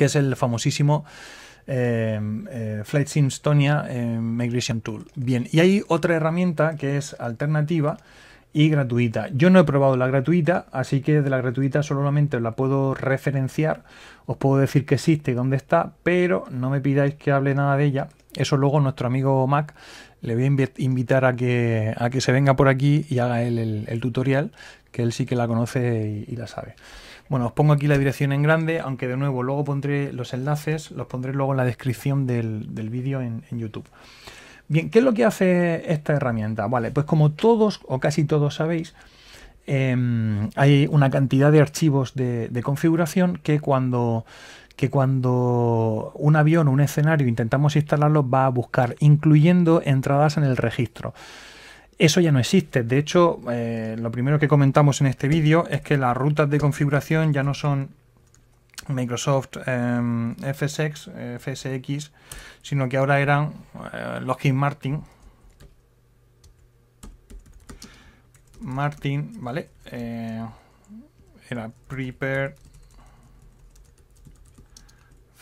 que es el famosísimo em, eh, Flight Simstonia em, Migration Tool. Bien, y hay otra herramienta que es alternativa y gratuita. Yo no he probado la gratuita, así que de la gratuita solamente la puedo referenciar, os puedo decir que existe y dónde está, pero no me pidáis que hable nada de ella. Eso luego nuestro amigo Mac le voy a invitar a que, a que se venga por aquí y haga el, tutorial, que él sí que la conoce y la sabe. Bueno, os pongo aquí la dirección en grande, aunque de nuevo luego pondré los enlaces, los pondré luego en la descripción del, vídeo en, YouTube. Bien, ¿qué es lo que hace esta herramienta? Vale, pues como todos o casi todos sabéis, em, hay una cantidad de archivos de, configuración que cuando, que cuando un avión o un escenario intentamos instalarlo va a buscar, incluyendo entradas en el registro. Eso ya no existe. De hecho, eh, lo primero que comentamos en este vídeo es que las rutas de configuración ya no son Microsoft eh, FSX, eh, FSX, sino que ahora eran los Lockheed Martin. Martin, ¿vale? era Prepare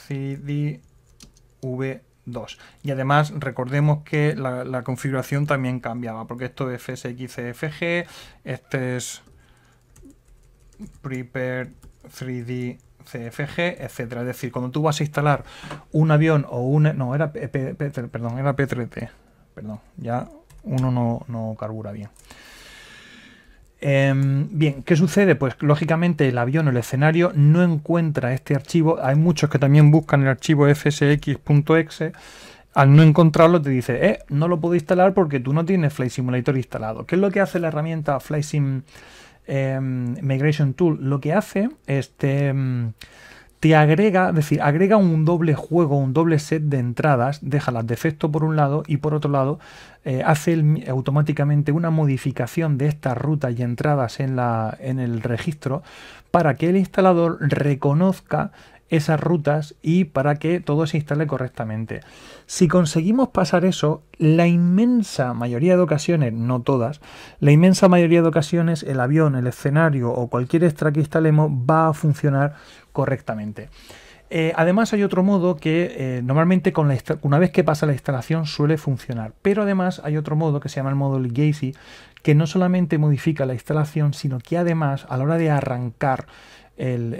CD V y además recordemos que la, configuración también cambiaba, porque esto es FSXCFG, este es Prepare 3D CFG, etcétera. Es decir, cuando tú vas a instalar un avión o un... No, era, P, perdón, era P3T. Perdón, ya uno no, no carbura bien. Em, bien, ¿qué sucede? Pues lógicamente el avión o el escenario no encuentra este archivo. Hay muchos que también buscan el archivo fsx.exe. Al no encontrarlo te dice, eh, no lo puedo instalar porque tú no tienes Flight Simulator instalado. ¿Qué es lo que hace la herramienta Flight Sim em, Migration Tool? Lo que hace em, te agrega, es decir, agrega un doble juego, un doble set de entradas, deja las defecto por un lado y por otro lado eh, hace automáticamente una modificación de estas rutas y entradas en, la, en el registro para que el instalador reconozca esas rutas y para que todo se instale correctamente. Si conseguimos pasar eso, la inmensa mayoría de ocasiones, no todas, la inmensa mayoría de ocasiones el avión, el escenario o cualquier extra que instalemos va a funcionar correctamente. Eh, además hay otro modo que eh, normalmente con una vez que pasa la instalación suele funcionar, pero además hay otro modo que se llama el modo Legacy que no solamente modifica la instalación, sino que además a la hora de arrancar el,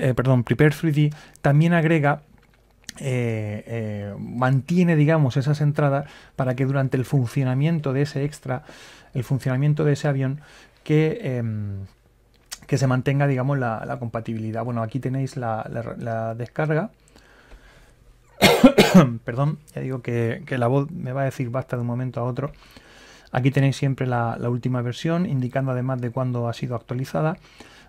eh, perdón, Prepare 3D también agrega mantiene, digamos, esas entradas para que durante el funcionamiento de ese extra, el funcionamiento de ese avión, que em, que se mantenga, digamos, la, compatibilidad. Bueno, aquí tenéis la, descarga. Perdón, ya digo que, la voz me va a decir basta de un momento a otro. Aquí tenéis siempre la, última versión, indicando además de cuándo ha sido actualizada.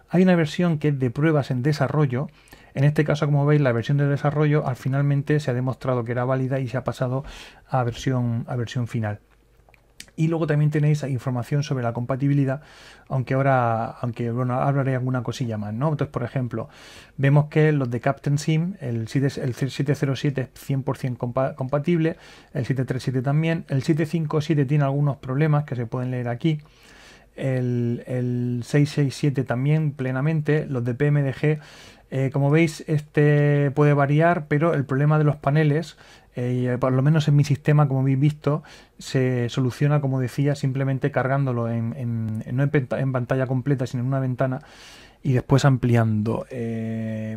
Hay una versión que es de pruebas en desarrollo. En este caso, como veis, la versión de desarrollo al finalmente se ha demostrado que era válida y se ha pasado a versión, a versión final. Y luego también tenéis información sobre la compatibilidad, aunque ahora, aunque bueno, hablaré alguna cosilla más, ¿no? Entonces, por ejemplo, vemos que los de Captain Sim, el, 707 es 100% compatible, el 737 también, el 757 tiene algunos problemas que se pueden leer aquí, el, el 667 también plenamente, los de PMDG eh, como veis, este puede variar, pero el problema de los paneles, eh, eh, por lo menos en mi sistema, como habéis visto, se soluciona, como decía, simplemente cargándolo en, no en, pantalla completa, sino en una ventana y después ampliando.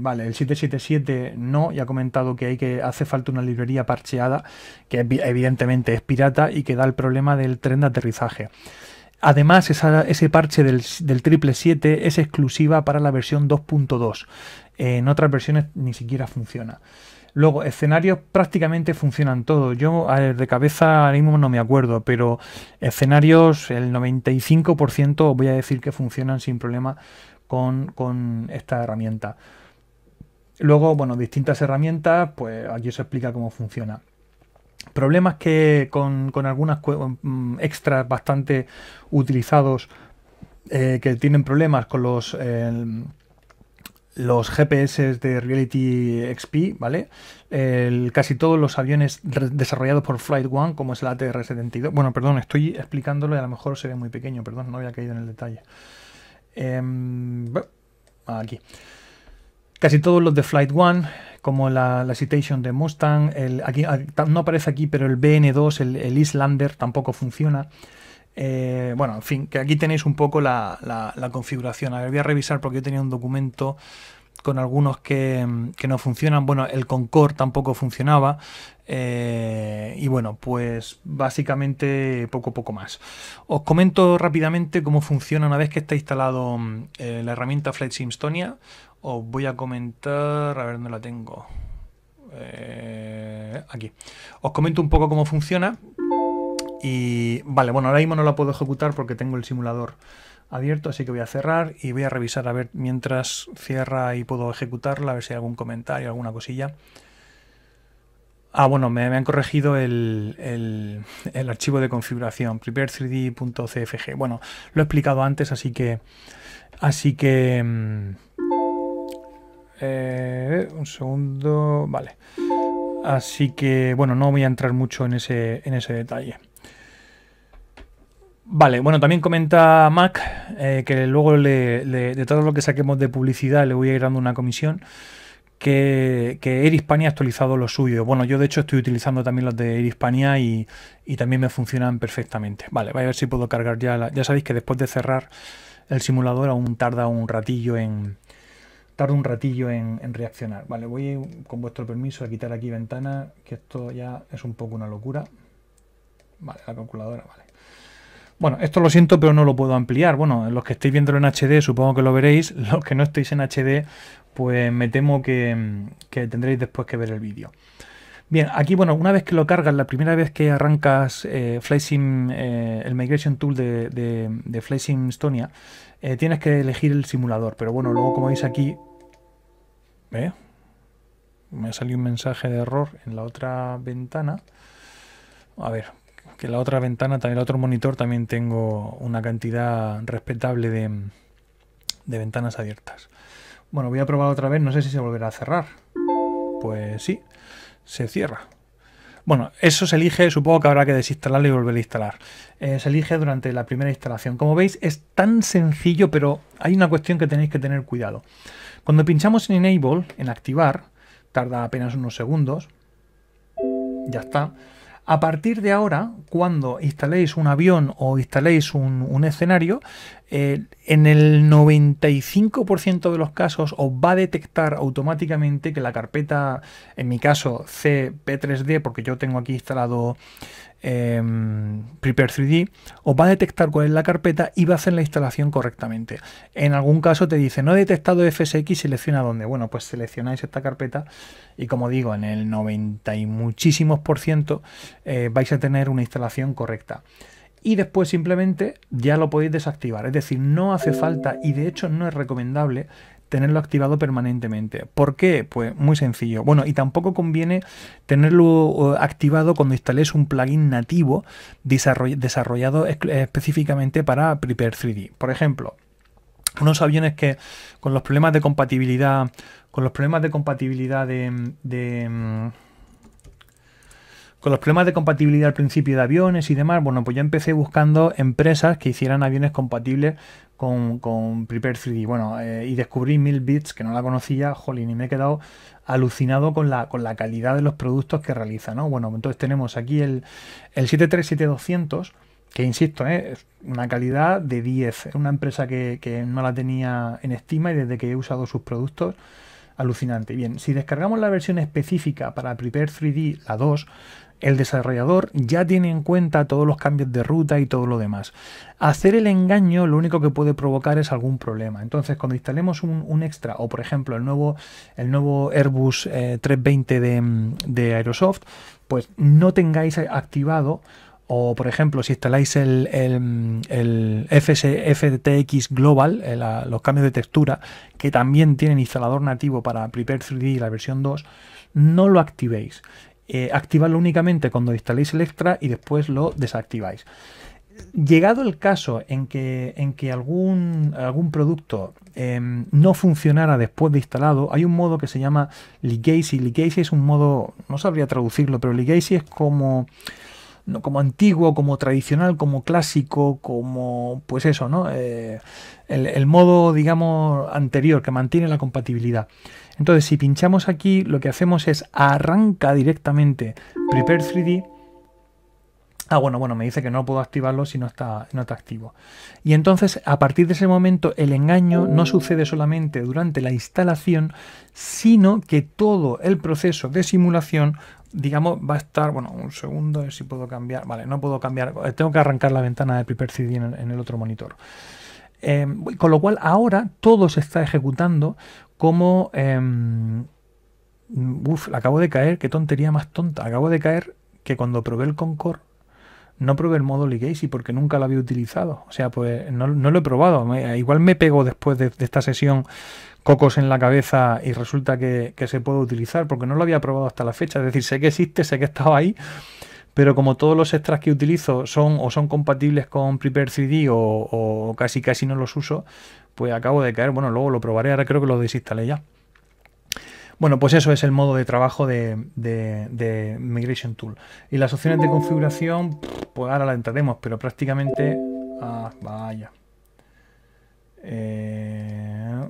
vale, el 777 no, ya he comentado que, hay que hace falta una librería parcheada, que evidentemente es pirata y que da el problema del tren de aterrizaje. Además, ese parche del, del 777 es exclusiva para la versión 2.2. En otras versiones ni siquiera funciona. Luego, escenarios prácticamente funcionan todos. Yo de cabeza ahora mismo no me acuerdo, pero escenarios, el 95% voy a decir que funcionan sin problema con, con esta herramienta. Luego, bueno, distintas herramientas, pues aquí se explica cómo funciona. Problemas que con, con algunas mm, extras bastante utilizados eh, que tienen problemas con los, eh, los GPS de Reality XP, ¿vale? casi todos los aviones desarrollados por Flight One, como es el ATR-72. Bueno, perdón, estoy explicándolo y a lo mejor se ve muy pequeño, perdón, no había caído en el detalle. Em, aquí. Casi todos los de Flight One como la, Citation de Mustang, aquí, ah, no aparece aquí, pero el BN2, el, Islander tampoco funciona. Eh, bueno, en fin, que aquí tenéis un poco la, configuración. A ver, voy a revisar porque yo tenía un documento con algunos que, no funcionan. Bueno, el Concord tampoco funcionaba. Eh, y bueno, pues básicamente poco poco más. Os comento rápidamente cómo funciona una vez que está instalado mm, eh, la herramienta Flight Simstonia os voy a comentar, a ver dónde la tengo. Eh, aquí. Os comento un poco cómo funciona. Y vale, bueno, ahora mismo no la puedo ejecutar porque tengo el simulador abierto, así que voy a cerrar y voy a revisar a ver mientras cierra y puedo ejecutarla, a ver si hay algún comentario, alguna cosilla. Ah, bueno, me, han corregido el, archivo de configuración, prepare3d.cfg. Bueno, lo he explicado antes, así que... Así que... Mm, eh, un segundo, vale. Así que, bueno, no voy a entrar mucho en ese, en ese detalle. Vale, bueno, también comenta Mac eh, que luego de todo lo que saquemos de publicidad le voy a ir dando una comisión. Que, que Air Hispania ha actualizado lo suyo, Bueno, yo de hecho estoy utilizando también los de Air Hispania y, y también me funcionan perfectamente. Vale, voy a ver si puedo cargar ya. ya sabéis que después de cerrar el simulador aún tarda un ratillo en, tarda un ratillo en, reaccionar. Vale, voy con vuestro permiso a quitar aquí ventana, que esto ya es un poco una locura. Vale, la calculadora, vale. Bueno, esto lo siento, pero no lo puedo ampliar. Bueno, los que estéis viendo en HD supongo que lo veréis. Los que no estéis en HD, pues me temo que, tendréis después que ver el vídeo. Bien, aquí, bueno, una vez que lo cargas, la primera vez que arrancas eh, eh, el Migration Tool de, de, Estonia, eh, tienes que elegir el simulador. Pero bueno, luego, como veis aquí, ¿Ve? ¿Eh? Me ha salido un mensaje de error en la otra ventana. A ver, que en la otra ventana, también el otro monitor, también tengo una cantidad respetable de, de ventanas abiertas. Bueno, voy a probar otra vez, no sé si se volverá a cerrar. Pues sí, se cierra. Bueno, eso se elige, supongo que habrá que desinstalarlo y volver a instalar. Eh, se elige durante la primera instalación. Como veis, es tan sencillo, pero hay una cuestión que tenéis que tener cuidado. Cuando pinchamos en Enable, en activar, tarda apenas unos segundos. Ya está. A partir de ahora, cuando instaléis un avión o instaléis un escenario, eh, en el 95% de los casos os va a detectar automáticamente que la carpeta, en mi caso CP3D, porque yo tengo aquí instalado eh, em, Prepare 3D, os va a detectar cuál es la carpeta y va a hacer la instalación correctamente. En algún caso te dice, no he detectado FSX, selecciona dónde. Bueno, pues seleccionáis esta carpeta y como digo, en el 90 y muchísimos por ciento eh, vais a tener una instalación correcta y después simplemente ya lo podéis desactivar. Es decir, no hace falta y de hecho no es recomendable tenerlo activado permanentemente. ¿Por qué? Pues muy sencillo. Bueno, y tampoco conviene tenerlo activado cuando instaléis un plugin nativo desarrollado específicamente para Prepare 3D. Por ejemplo, unos aviones que con los problemas de compatibilidad, con los problemas de compatibilidad de mm, con los problemas de compatibilidad al principio de aviones y demás, bueno, pues yo empecé buscando empresas que hicieran aviones compatibles con, con Prepare 3D. Bueno, eh, y descubrí Milbits, que no la conocía, jolín, y me he quedado alucinado con la, con la calidad de los productos que realiza, ¿no? Bueno, entonces tenemos aquí el, el 737-200, que insisto, ¿eh? es una calidad de 10. una empresa que, que no la tenía en estima y desde que he usado sus productos, alucinante. Bien, si descargamos la versión específica para Prepare 3D, la 2, el desarrollador ya tiene en cuenta todos los cambios de ruta y todo lo demás. Hacer el engaño lo único que puede provocar es algún problema. Entonces, cuando instalemos un, extra o, por ejemplo, el nuevo, el nuevo Airbus 320 eh, de, de Aerosoft, pues no tengáis activado o por ejemplo si instaláis el, el, FTX Global, eh, los cambios de textura, que también tienen instalador nativo para Prepare 3D y la versión 2, no lo activéis. Eh, activarlo únicamente cuando instaléis el extra y después lo desactiváis. Llegado el caso en que, en que algún, algún producto em, no funcionara después de instalado, hay un modo que se llama Legacy. Legacy es un modo, no sabría traducirlo, pero Legacy es como ¿no? como antiguo, como tradicional, como clásico, como pues eso, ¿no? Eh, el, el, modo, digamos, anterior que mantiene la compatibilidad. Entonces, si pinchamos aquí, lo que hacemos es arranca directamente Prepare 3D. Ah, bueno, bueno, me dice que no puedo activarlo si no está, no está activo. Y entonces, a partir de ese momento, el engaño no sucede solamente durante la instalación, sino que todo el proceso de simulación digamos, va a estar, bueno, un segundo, si puedo cambiar, vale, no puedo cambiar, eh, tengo que arrancar la ventana de Prepare en, el otro monitor. Em, con lo cual ahora todo se está ejecutando como... Eh, uf, acabo de caer, qué tontería más tonta. Acabo de caer que cuando probé el Concord no probé el modo Legacy porque nunca lo había utilizado. O sea, pues no, lo he probado. igual me pego después de, esta sesión cocos en la cabeza y resulta que, se puede utilizar, porque no lo había probado hasta la fecha. Es decir, sé que existe, sé que estaba ahí, pero como todos los extras que utilizo son o son compatibles con Prepare 3D o, casi casi no los uso, pues acabo de caer. Bueno, luego lo probaré, ahora creo que lo desinstalé ya. Bueno, pues eso es el modo de trabajo de, Migration Tool. Y las opciones de configuración, pues ahora las entraremos, pero prácticamente... Ah, vaya. Eh,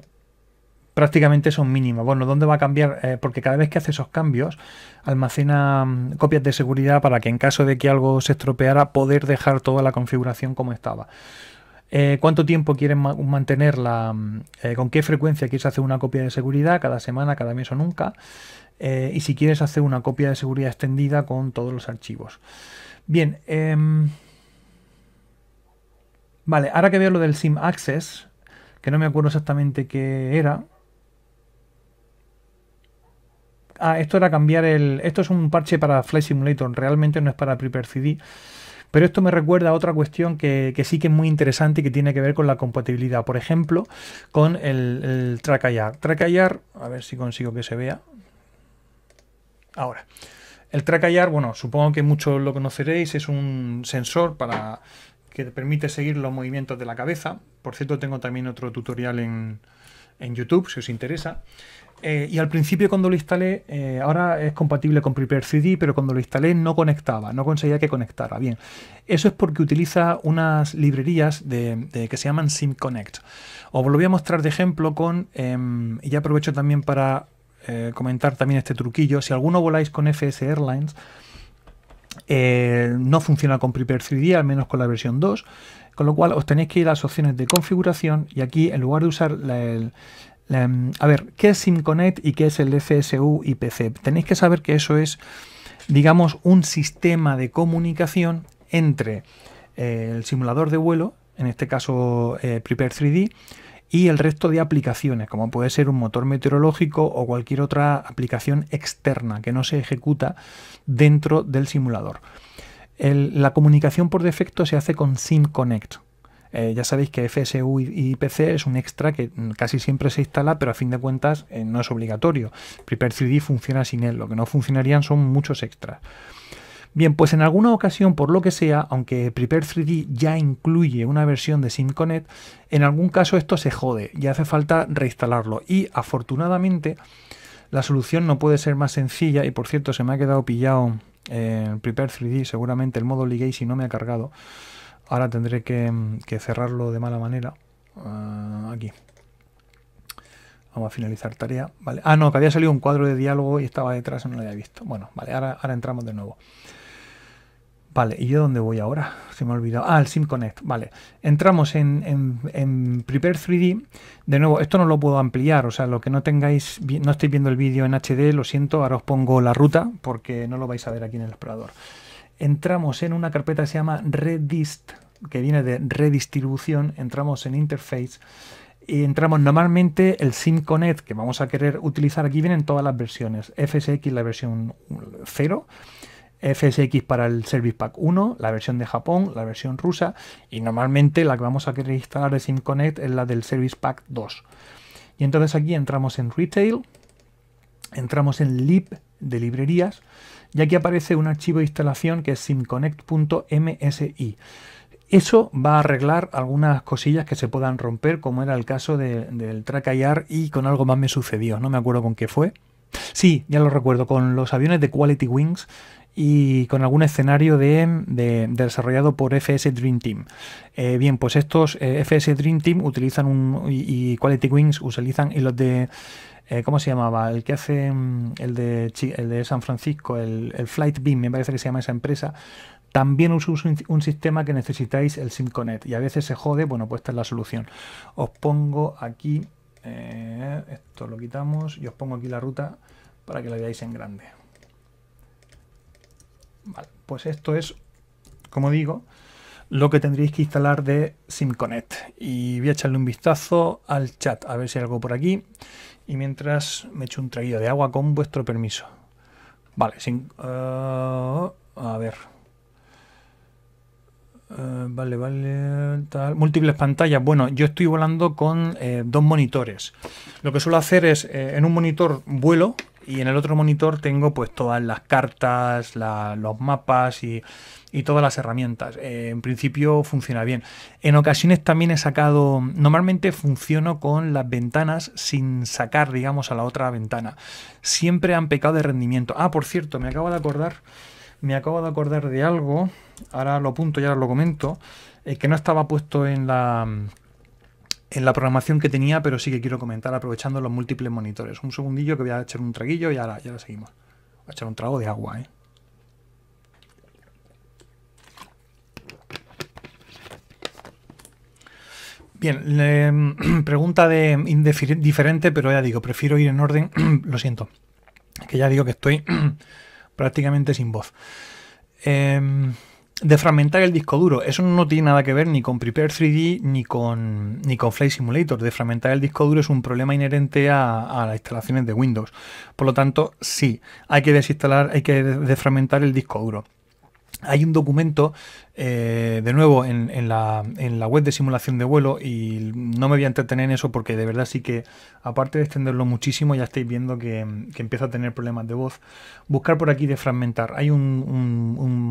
prácticamente son mínimas. Bueno, ¿dónde va a cambiar? Eh, porque cada vez que hace esos cambios, almacena mm, copias de seguridad para que en caso de que algo se estropeara, poder dejar toda la configuración como estaba. Eh, ¿Cuánto tiempo quieres mantenerla? Mm, eh, ¿Con qué frecuencia quieres hacer una copia de seguridad? ¿Cada semana, cada mes o nunca? y si quieres hacer una copia de seguridad extendida con todos los archivos. Bien. Em, vale, ahora que veo lo del SIM Access, que no me acuerdo exactamente qué era, Ah, esto era cambiar el... Esto es un parche para Flight Simulator, realmente no es para pre CD. Pero esto me recuerda a otra cuestión que, sí que es muy interesante y que tiene que ver con la compatibilidad, por ejemplo, con el, el Track a ver si consigo que se vea. Ahora, el TrackIR, bueno, supongo que muchos lo conoceréis, es un sensor para que permite seguir los movimientos de la cabeza. Por cierto, tengo también otro tutorial en, en YouTube, si os interesa. Eh, y al principio cuando lo instalé, eh, ahora es compatible con Prepare CD, pero cuando lo instalé no conectaba, no conseguía que conectara. Bien, eso es porque utiliza unas librerías que se llaman SimConnect. Os lo voy a mostrar de ejemplo con, em, y ya aprovecho también para eh, comentar también este truquillo, si alguno voláis con FS Airlines, no funciona con Prepare 3D, al menos con la versión 2, con lo cual os tenéis que ir a las opciones de configuración y aquí en lugar de usar el, Mm, a ver, ¿qué es SimConnect y qué es el FSU IPC? Tenéis que saber que eso es, digamos, un sistema de comunicación entre eh, el simulador de vuelo, en este caso eh, Prepare 3D, y el resto de aplicaciones, como puede ser un motor meteorológico o cualquier otra aplicación externa que no se ejecuta dentro del simulador. la comunicación por defecto se hace con SimConnect. Eh, ya sabéis que FSU y IPC es un extra que mm, casi siempre se instala, pero a fin de cuentas eh, no es obligatorio. Prepare 3D funciona sin él, lo que no funcionarían son muchos extras. Bien, pues en alguna ocasión, por lo que sea, aunque Prepare 3D ya incluye una versión de SimConnect, en algún caso esto se jode y hace falta reinstalarlo. Y afortunadamente la solución no puede ser más sencilla, y por cierto se me ha quedado pillado en eh, Prepare 3D, seguramente el modo legacy si no me ha cargado. Ahora tendré mm, que, cerrarlo de mala manera. Ah, aquí. Vamos a finalizar tarea. Vale. Ah, no, que había salido un cuadro de diálogo y estaba detrás y no lo había visto. Bueno, vale, ahora, entramos de nuevo. Vale, ¿y yo dónde voy ahora? Se me ha olvidado. Ah, el SimConnect, Vale, entramos en, en, en, Prepare 3D. De nuevo, esto no lo puedo ampliar, o sea, lo que no tengáis, no estéis viendo el vídeo en HD, lo siento, ahora os pongo la ruta porque no lo vais a ver aquí en el explorador entramos en una carpeta que se llama redist, que viene de redistribución, entramos en interface y entramos normalmente el SimConnect que vamos a querer utilizar aquí vienen todas las versiones, FSX la versión 0, FSX para el Service Pack 1, la versión de Japón, la versión rusa y normalmente la que vamos a querer instalar de SimConnect es la del Service Pack 2. Y entonces aquí entramos en Retail, entramos en Lib de librerías y aquí aparece un archivo de instalación que es simconnect.msi. Eso va a arreglar algunas cosillas que se puedan romper, como era el caso del track IR y con algo más me sucedió, no me acuerdo con qué fue. Sí, ya lo recuerdo, con los aviones de Quality Wings y con algún escenario de, desarrollado por FS Dream Team. Eh, bien, pues estos eh, FS Dream Team utilizan un, y, Quality Wings utilizan Y los de eh, ¿cómo se llamaba? El que hace mm, el de, de San Francisco, el, el Flight Beam, me parece que se llama esa empresa, también uso un, sistema que necesitáis el SimConnect y a veces se jode, bueno, pues esta es la solución. Os pongo aquí, eh, esto lo quitamos y os pongo aquí la ruta para que la veáis en grande. Vale, pues esto es, como digo, lo que tendréis que instalar de SimConnect. Y voy a echarle un vistazo al chat, a ver si hay algo por aquí. Y mientras me echo un traído de agua con vuestro permiso. Vale, sin... Ah, a ver. Eh, vale, vale, tal. Múltiples pantallas. Bueno, yo estoy volando con eh, dos monitores. Lo que suelo hacer es, eh, en un monitor vuelo, y en el otro monitor tengo pues todas las cartas, los mapas y, todas las herramientas. Eh, en principio funciona bien. En ocasiones también he sacado, normalmente funciono con las ventanas sin sacar, digamos, a la otra ventana. Siempre han pecado de rendimiento. Ah, por cierto, me acabo de acordar, me acabo de acordar de algo, ahora lo apunto y ahora lo comento, eh, que no estaba puesto en la en la programación que tenía, pero sí que quiero comentar aprovechando los múltiples monitores. Un segundillo que voy a echar un traguillo y ahora, ya seguimos. Voy a echar un trago de agua, ¿eh? Bien, pregunta de pero ya digo, prefiero ir en orden, lo siento, que ya digo que estoy prácticamente sin voz. Eh, de fragmentar el disco duro. Eso no tiene nada que ver ni con Prepare 3D ni con, ni con Flight Simulator. De el disco duro es un problema inherente a, a, las instalaciones de Windows. Por lo tanto, sí, hay que desinstalar, hay que defragmentar el disco duro. Hay un documento, eh, de nuevo, en, la, web de simulación de vuelo y no me voy a entretener en eso porque de verdad sí que, aparte de extenderlo muchísimo, ya estáis viendo que, empieza a tener problemas de voz. Buscar por aquí de fragmentar. Hay un,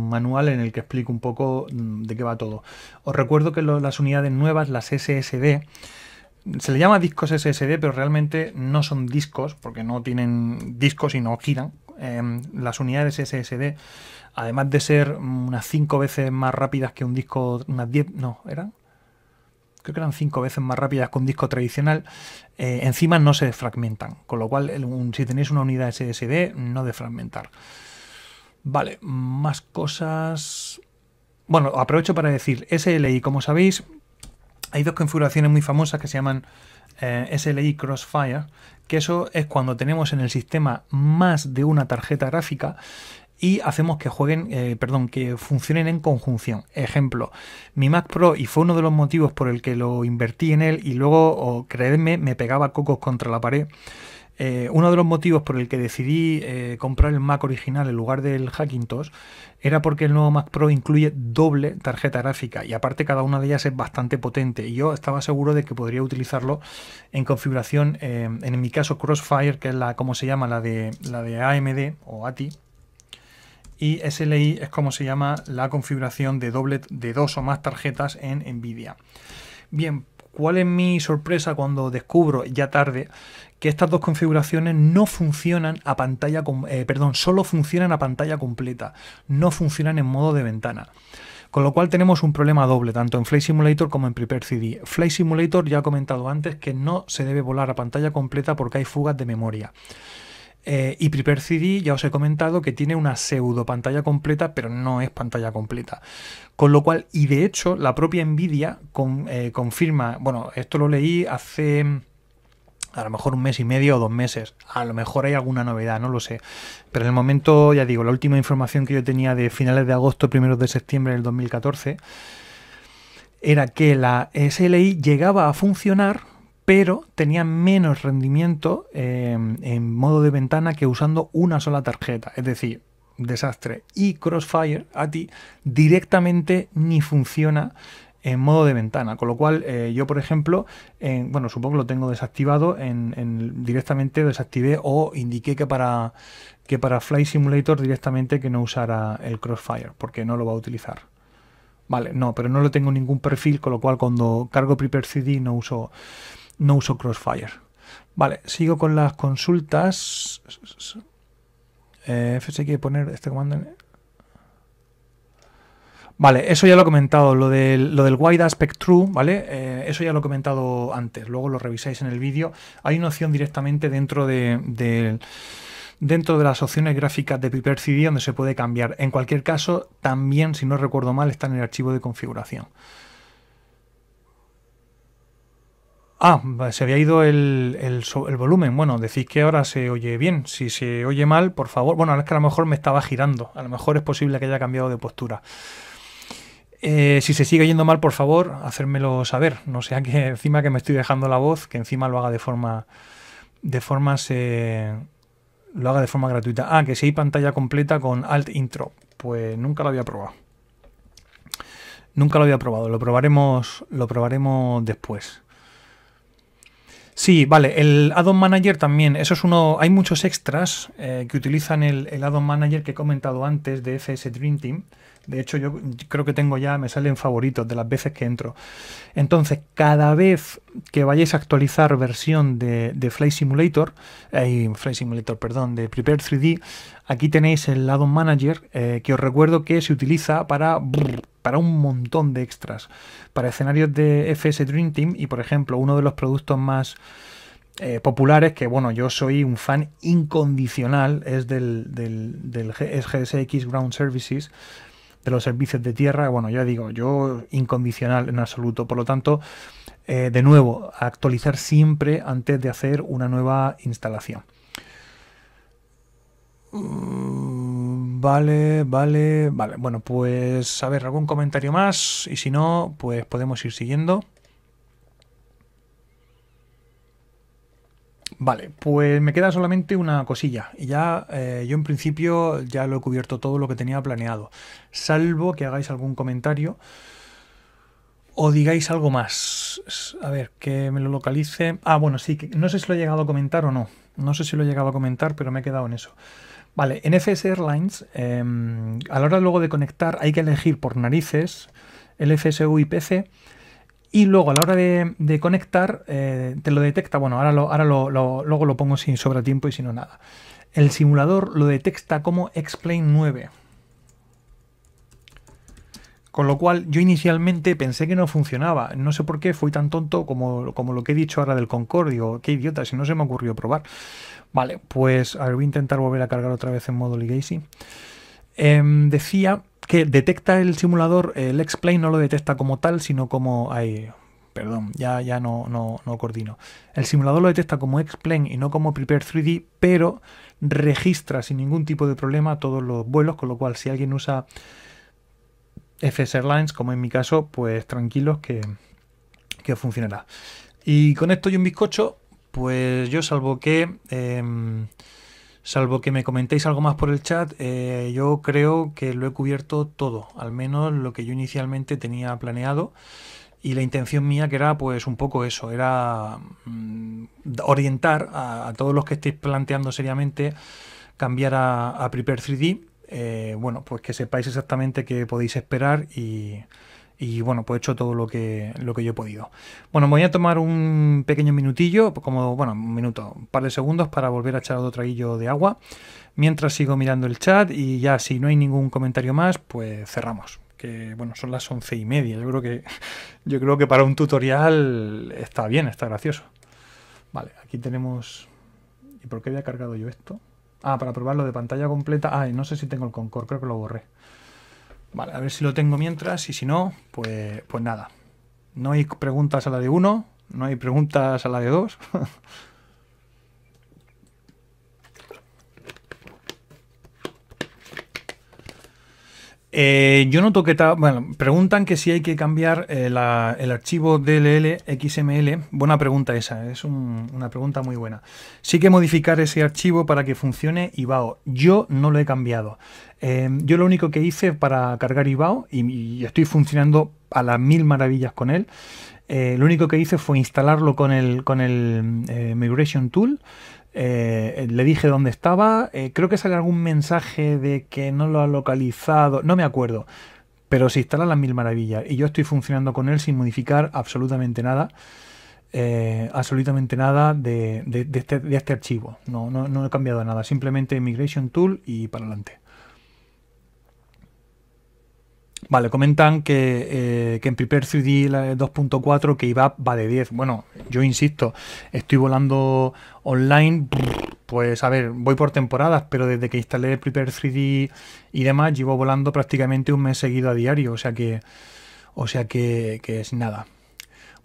manual en el que explico un poco mm, de qué va todo. Os recuerdo que las unidades nuevas, las SSD, se le llama discos SSD, pero realmente no son discos porque no tienen discos y no giran. Em, las unidades SSD además de ser unas 5 veces más rápidas que un disco, unas 10, no, eran, creo que eran 5 veces más rápidas que un disco tradicional, eh, encima no se fragmentan, con lo cual si tenéis una unidad SSD no de fragmentar. Vale, más cosas. Bueno, aprovecho para decir, SLI, como sabéis, hay dos configuraciones muy famosas que se llaman eh, SLI Crossfire, que eso es cuando tenemos en el sistema más de una tarjeta gráfica y hacemos que jueguen, eh, perdón, que funcionen en conjunción. Ejemplo, mi Mac Pro, y fue uno de los motivos por el que lo invertí en él, y luego, o creedme, me pegaba cocos contra la pared. Eh, uno de los motivos por el que decidí eh, comprar el Mac original en lugar del Hackintosh era porque el nuevo Mac Pro incluye doble tarjeta gráfica y aparte cada una de ellas es bastante potente y yo estaba seguro de que podría utilizarlo en configuración, en mi caso Crossfire, que es la, como se llama? La de, la de AMD o ATI, y SLI es como se llama la configuración de, doble, de dos o más tarjetas en NVIDIA. Bien, ¿cuál es mi sorpresa cuando descubro ya tarde que estas dos configuraciones no funcionan a pantalla, eh, perdón, solo funcionan a pantalla completa, no funcionan en modo de ventana? Con lo cual tenemos un problema doble, tanto en Flight Simulator como en Prepare CD. Flight Simulator ya he comentado antes que no se debe volar a pantalla completa porque hay fugas de memoria. Eh, y Prepare CD ya os he comentado que tiene una pseudo pantalla completa, pero no es pantalla completa. Con lo cual, y de hecho, la propia Nvidia eh, confirma, bueno, esto lo leí hace mm, a lo mejor un mes y medio o dos meses. A lo mejor hay alguna novedad, no lo sé. Pero en el momento, ya digo, la última información que yo tenía de finales de agosto, primeros de septiembre del 2014, era que la SLI llegaba a funcionar pero tenía menos rendimiento em, en modo de ventana que usando una sola tarjeta. Es decir, desastre. Y Crossfire a ti directamente ni funciona en modo de ventana, con lo cual eh, yo por ejemplo, bueno supongo que lo tengo desactivado, en, directamente desactivé o indiqué que para que para Fly Simulator directamente que no usara el Crossfire, porque no lo va a utilizar. Vale, no, pero no lo tengo en ningún perfil, con lo cual cuando cargo Prepare CD no uso no uso Crossfire. Vale, sigo con las consultas. Eh, quiere poner este comando en... Vale, eso ya lo he comentado, lo del, lo del wide aspect true, ¿vale? Eh, eso ya lo he comentado antes, luego lo revisáis en el vídeo. Hay una opción directamente dentro de, dentro de las opciones gráficas de Piper donde se puede cambiar. En cualquier caso, también, si no recuerdo mal, está en el archivo de configuración. Ah, se había ido el, volumen. Bueno, decís que ahora se oye bien. Si se oye mal, por favor. Bueno, es que a lo mejor me estaba girando. A lo mejor es posible que haya cambiado de postura. Eh, si se sigue yendo mal, por favor, hacérmelo saber. No sea que encima que me estoy dejando la voz, que encima lo haga de forma. De forma se. Lo haga de forma gratuita. Ah, que si hay pantalla completa con alt intro. Pues nunca lo había probado. Nunca lo había probado. Lo probaremos. Lo probaremos después. Sí, vale, el add-on manager también, eso es uno, hay muchos extras eh, que utilizan el, add-on manager que he comentado antes de FS Dream Team. De hecho, yo creo que tengo ya, me salen favoritos de las veces que entro. Entonces, cada vez que vayáis a actualizar versión de, de Flight Simulator, eh, Flight Simulator, perdón, de Prepare 3D, aquí tenéis el add-on manager eh, que os recuerdo que se utiliza para para un montón de extras, para escenarios de FS Dream Team y por ejemplo uno de los productos más eh, populares que bueno yo soy un fan incondicional es del, del, GSX Ground Services de los servicios de tierra, bueno, ya digo, yo incondicional en absoluto. Por lo tanto, eh, de nuevo, actualizar siempre antes de hacer una nueva instalación. Mm, Vale, vale, vale. Bueno, pues a ver, algún comentario más. Y si no, pues podemos ir siguiendo. Vale, pues me queda solamente una cosilla. Y ya eh, yo en principio ya lo he cubierto todo lo que tenía planeado. Salvo que hagáis algún comentario o digáis algo más. A ver, que me lo localice. Ah, bueno, sí, que no sé si lo he llegado a comentar o no. No sé si lo he llegado a comentar, pero me he quedado en eso. Vale, en FS Airlines, em, a la hora luego de conectar, hay que elegir por narices el FSU PC, y luego a la hora de, conectar eh, te lo detecta. Bueno, ahora, lo, ahora luego lo pongo sin sobratiempo y si no nada. El simulador lo detecta como Explain 9. Con lo cual yo inicialmente pensé que no funcionaba. No sé por qué fui tan tonto como, como lo que he dicho ahora del Concordio. Qué idiota, si no se me ocurrió probar. Vale, pues a voy a intentar volver a cargar otra vez en modo legacy. Em, decía que detecta el simulador, el X-Plane no lo detecta como tal, sino como... Ay, perdón, ya, ya no, no, no coordino. El simulador lo detecta como X-Plane y no como Prepare 3D, pero registra sin ningún tipo de problema todos los vuelos, con lo cual si alguien usa FS Airlines, como en mi caso, pues tranquilos que, que funcionará. Y con esto y un bizcocho pues yo, salvo que. Em, salvo que me comentéis algo más por el chat, eh, yo creo que lo he cubierto todo, al menos lo que yo inicialmente tenía planeado. Y la intención mía que era pues un poco eso, era mm, orientar a, todos los que estéis planteando seriamente cambiar a, a Prepare 3D, eh, bueno, pues que sepáis exactamente qué podéis esperar y, y bueno, pues he hecho todo lo que, lo que yo he podido. Bueno, me voy a tomar un pequeño minutillo, como, bueno, un minuto, un par de segundos para volver a echar otro traguillo de agua, mientras sigo mirando el chat y ya si no hay ningún comentario más, pues cerramos que bueno, son las once y media. Yo creo que yo creo que para un tutorial está bien, está gracioso. Vale, aquí tenemos. ¿Y por qué había cargado yo esto? Ah, para probarlo de pantalla completa. Ah, no sé si tengo el Concord, creo que lo borré. Vale, a ver si lo tengo mientras y si no, pues, pues nada. No hay preguntas a la de uno, no hay preguntas a la de dos. Eh, yo noto que está. Bueno, preguntan que si hay que cambiar eh, el archivo DLL XML. Buena pregunta esa, eh, es una pregunta muy buena. Sí que modificar ese archivo para que funcione IBAO. Yo no lo he cambiado. Em, yo lo único que hice para cargar IBAO, y, y estoy funcionando a las mil maravillas con él, lo único que hice fue instalarlo con con el Migration Tool. Eh, le dije dónde estaba. Eh, creo que sale algún mensaje de que no lo ha localizado. No me acuerdo. Pero se instala las mil maravillas. Y yo estoy funcionando con él sin modificar absolutamente nada. Eh, absolutamente nada de, este, este, archivo. no, no he cambiado nada. Simplemente Migration Tool y para adelante. Vale, comentan que, eh, en Prepare 3D 2.4 que IVAP va de 10. Bueno, yo insisto, estoy volando online, pues a ver, voy por temporadas, pero desde que instalé Prepare 3D y demás, llevo volando prácticamente un mes seguido a diario, o sea que, o sea que, que es nada.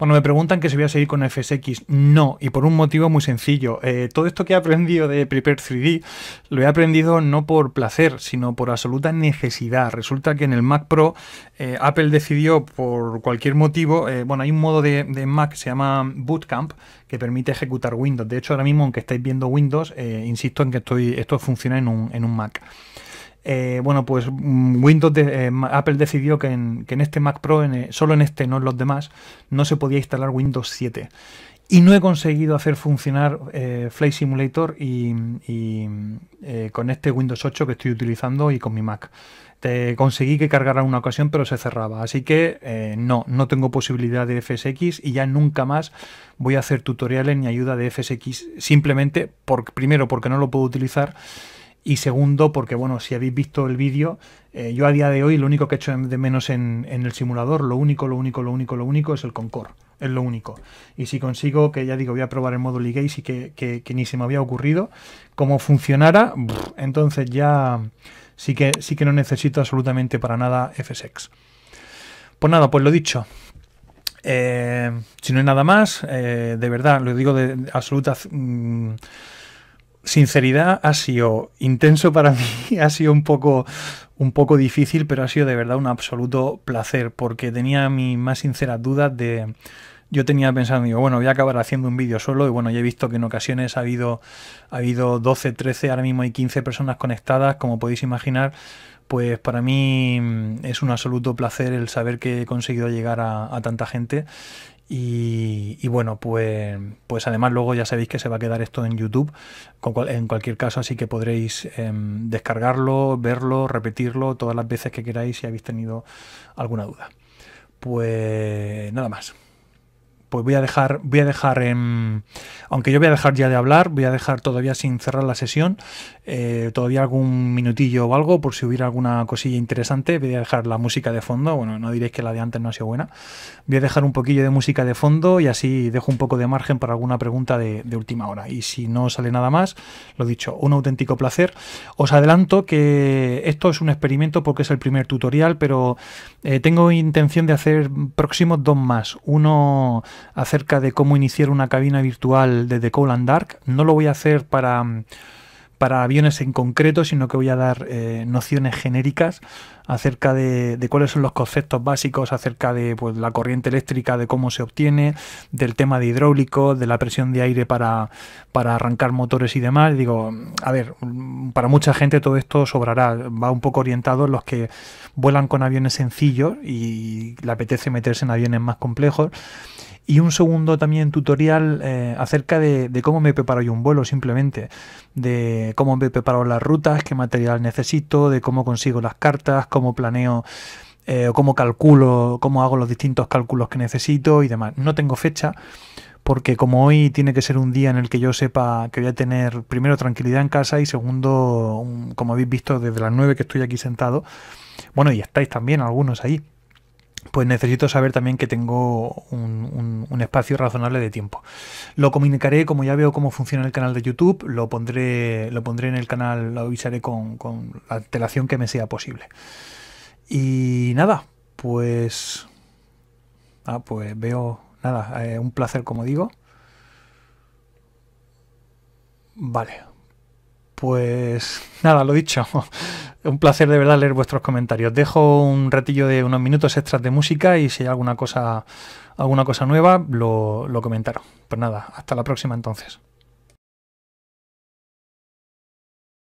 Cuando me preguntan que si voy a seguir con FSX, no, y por un motivo muy sencillo. Eh, todo esto que he aprendido de Prepare 3D lo he aprendido no por placer, sino por absoluta necesidad. Resulta que en el Mac Pro eh, Apple decidió por cualquier motivo, eh, bueno, hay un modo de, Mac que se llama Bootcamp que permite ejecutar Windows. De hecho, ahora mismo, aunque estáis viendo Windows, insisto en que esto funciona en un Mac. Eh, bueno, pues mm, Windows eh, Apple decidió que en, este Mac Pro, eh, solo en este, no en los demás, no se podía instalar Windows 7. Y no he conseguido hacer funcionar Flight Simulator y, con este Windows 8 que estoy utilizando y con mi Mac. Te conseguí que cargara una ocasión, pero se cerraba. Así que no, no tengo posibilidad de FSX y ya nunca más voy a hacer tutoriales ni ayuda de FSX. Simplemente, primero, porque no lo puedo utilizar y segundo, porque bueno, si habéis visto el vídeo, eh, yo a día de hoy lo único que he hecho de menos en, el simulador, lo único, lo único, lo único, lo único es el Concord. Es lo único. Y si consigo, que ya digo, voy a probar el modo ligueis y que, ni se me había ocurrido cómo funcionara, entonces ya sí que, sí que no necesito absolutamente para nada FSX. Pues nada, pues lo dicho, eh, si no hay nada más, eh, de verdad, lo digo de absoluta mm, sinceridad ha sido intenso para mí, ha sido un poco, un poco difícil, pero ha sido de verdad un absoluto placer, porque tenía mis más sinceras dudas de... Yo tenía pensado, digo, bueno, voy a acabar haciendo un vídeo solo y bueno, ya he visto que en ocasiones ha habido, ha habido 12, 13, ahora mismo hay 15 personas conectadas, como podéis imaginar, pues para mí mm, es un absoluto placer el saber que he conseguido llegar a tanta gente y, bueno, pues, pues, además luego ya sabéis que se va a quedar esto en YouTube, en cualquier caso, así que podréis em, descargarlo, verlo, repetirlo todas las veces que queráis si habéis tenido alguna duda. Pues nada más pues voy a dejar, voy a dejar, en, aunque yo voy a dejar ya de hablar, voy a dejar todavía sin cerrar la sesión, eh, todavía algún minutillo o algo, por si hubiera alguna cosilla interesante, voy a dejar la música de fondo, bueno, no diréis que la de antes no ha sido buena, voy a dejar un poquillo de música de fondo y así dejo un poco de margen para alguna pregunta de, última hora. Y si no sale nada más, lo dicho, un auténtico placer. Os adelanto que esto es un experimento porque es el primer tutorial, pero eh, tengo intención de hacer próximos dos más. Uno acerca de cómo iniciar una cabina virtual desde Cold and Dark. No lo voy a hacer para, para aviones en concreto, sino que voy a dar eh, nociones genéricas acerca de, cuáles son los conceptos básicos, acerca de pues, la corriente eléctrica, de cómo se obtiene, del tema de hidráulico, de la presión de aire para, arrancar motores y demás. Digo, a ver, para mucha gente todo esto sobrará, va un poco orientado a los que vuelan con aviones sencillos y le apetece meterse en aviones más complejos y un segundo también tutorial eh, acerca de, cómo me preparo yo un vuelo simplemente, de cómo me preparo las rutas, qué material necesito, de cómo consigo las cartas, cómo planeo eh, o cómo calculo, cómo hago los distintos cálculos que necesito y demás. No tengo fecha porque como hoy tiene que ser un día en el que yo sepa que voy a tener primero tranquilidad en casa y segundo, como habéis visto desde las 9 que estoy aquí sentado, bueno, y estáis también algunos ahí pues necesito saber también que tengo un, espacio razonable de tiempo. Lo comunicaré, como ya veo cómo funciona el canal de YouTube, lo pondré, lo pondré en el canal, lo avisaré con, la antelación que me sea posible. Y nada, pues... Ah, pues veo... Nada, eh, un placer como digo. Vale, pues nada, lo dicho. Un placer de verdad leer vuestros comentarios. Dejo un ratillo de unos minutos extras de música y si hay alguna cosa, alguna cosa nueva, lo, lo Pues nada, hasta la próxima entonces.